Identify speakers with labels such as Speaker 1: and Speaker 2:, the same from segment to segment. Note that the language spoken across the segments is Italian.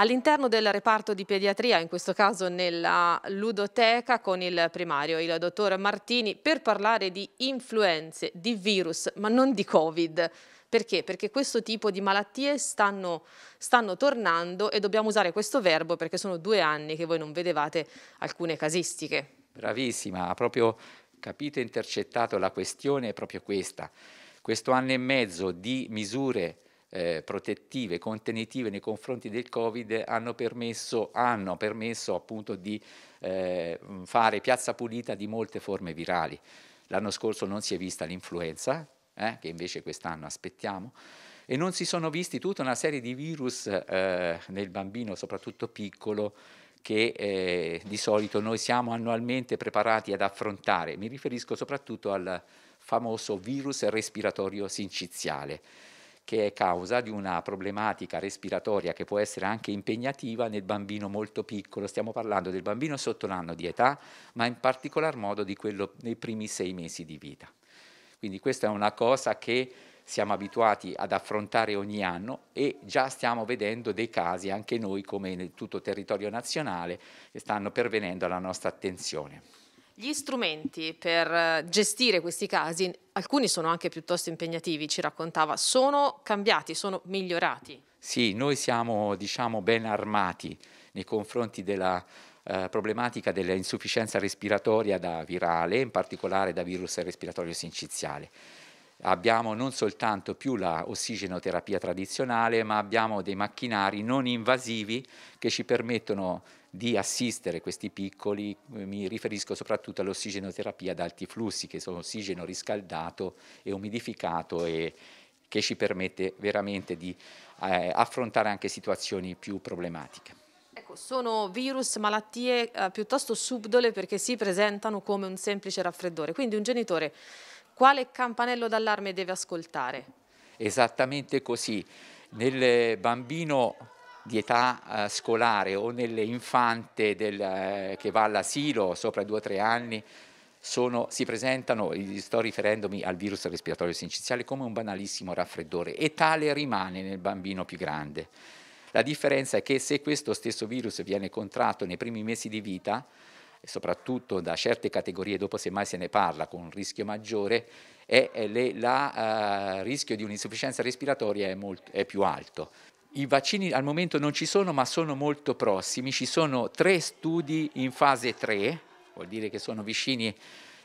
Speaker 1: All'interno del reparto di pediatria, in questo caso nella ludoteca con il primario, il dottor Martini, per parlare di influenze, di virus, ma non di Covid. Perché? Perché questo tipo di malattie stanno, stanno, tornando e dobbiamo usare questo verbo perché sono due anni che voi non vedevate alcune casistiche.
Speaker 2: Bravissima, ha proprio capito e intercettato la questione, è proprio questa. Questo anno e mezzo di misure eh, protettive, contenitive nei confronti del Covid hanno permesso, hanno permesso appunto di eh, fare piazza pulita di molte forme virali. L'anno scorso non si è vista l'influenza, eh, che invece quest'anno aspettiamo, e non si sono visti tutta una serie di virus eh, nel bambino, soprattutto piccolo, che eh, di solito noi siamo annualmente preparati ad affrontare. Mi riferisco soprattutto al famoso virus respiratorio sinciziale che è causa di una problematica respiratoria che può essere anche impegnativa nel bambino molto piccolo. Stiamo parlando del bambino sotto l'anno di età, ma in particolar modo di quello nei primi sei mesi di vita. Quindi questa è una cosa che siamo abituati ad affrontare ogni anno e già stiamo vedendo dei casi anche noi come nel tutto territorio nazionale che stanno pervenendo alla nostra attenzione.
Speaker 1: Gli strumenti per eh, gestire questi casi, alcuni sono anche piuttosto impegnativi, ci raccontava, sono cambiati, sono migliorati.
Speaker 2: Sì, noi siamo diciamo, ben armati nei confronti della eh, problematica dell'insufficienza respiratoria da virale, in particolare da virus respiratorio sinciziale. Abbiamo non soltanto più la ossigenoterapia tradizionale, ma abbiamo dei macchinari non invasivi che ci permettono di assistere questi piccoli, eh, mi riferisco soprattutto all'ossigenoterapia ad alti flussi, che sono ossigeno riscaldato e umidificato e che ci permette veramente di eh, affrontare anche situazioni più problematiche.
Speaker 1: Ecco, sono virus, malattie eh, piuttosto subdole perché si presentano come un semplice raffreddore, quindi un genitore quale campanello d'allarme deve ascoltare?
Speaker 2: Esattamente così, nel bambino di età eh, scolare o nelle infante del, eh, che va all'asilo sopra i 2-3 anni sono, si presentano, sto riferendomi al virus respiratorio sinciziale, come un banalissimo raffreddore e tale rimane nel bambino più grande. La differenza è che se questo stesso virus viene contratto nei primi mesi di vita, soprattutto da certe categorie, dopo semmai se ne parla con un rischio maggiore, il eh, rischio di un'insufficienza respiratoria è, molto, è più alto. I vaccini al momento non ci sono, ma sono molto prossimi. Ci sono tre studi in fase 3, vuol dire che sono vicini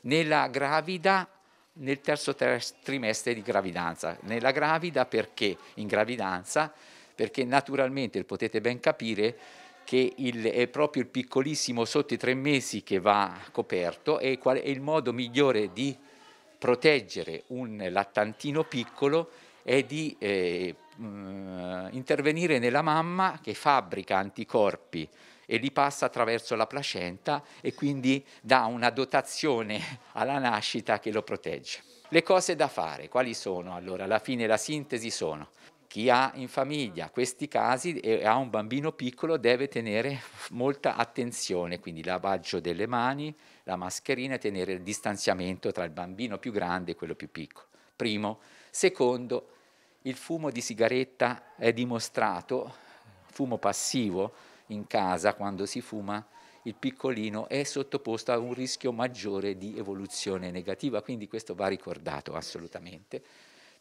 Speaker 2: nella gravida nel terzo trimestre di gravidanza. Nella gravida perché? In gravidanza perché naturalmente potete ben capire che il, è proprio il piccolissimo sotto i tre mesi che va coperto e qual, il modo migliore di proteggere un lattantino piccolo è di eh, mh, eh, intervenire nella mamma che fabbrica anticorpi e li passa attraverso la placenta e quindi dà una dotazione alla nascita che lo protegge. Le cose da fare, quali sono? Allora, alla fine la sintesi sono chi ha in famiglia questi casi e ha un bambino piccolo deve tenere molta attenzione, quindi lavaggio delle mani, la mascherina e tenere il distanziamento tra il bambino più grande e quello più piccolo. Primo. Secondo, il fumo di sigaretta è dimostrato, fumo passivo in casa quando si fuma, il piccolino è sottoposto a un rischio maggiore di evoluzione negativa, quindi questo va ricordato assolutamente.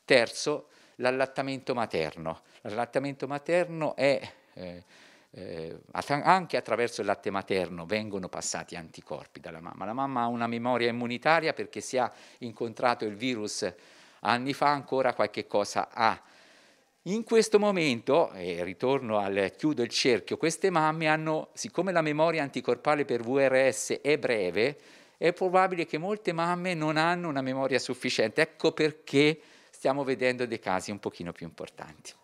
Speaker 2: Terzo, l'allattamento materno. L'allattamento materno è, eh, eh, anche attraverso il latte materno vengono passati anticorpi dalla mamma. La mamma ha una memoria immunitaria perché si ha incontrato il virus anni fa ancora qualche cosa ha. In questo momento, e ritorno al chiudo il cerchio, queste mamme hanno, siccome la memoria anticorpale per VRS è breve, è probabile che molte mamme non hanno una memoria sufficiente. Ecco perché stiamo vedendo dei casi un pochino più importanti.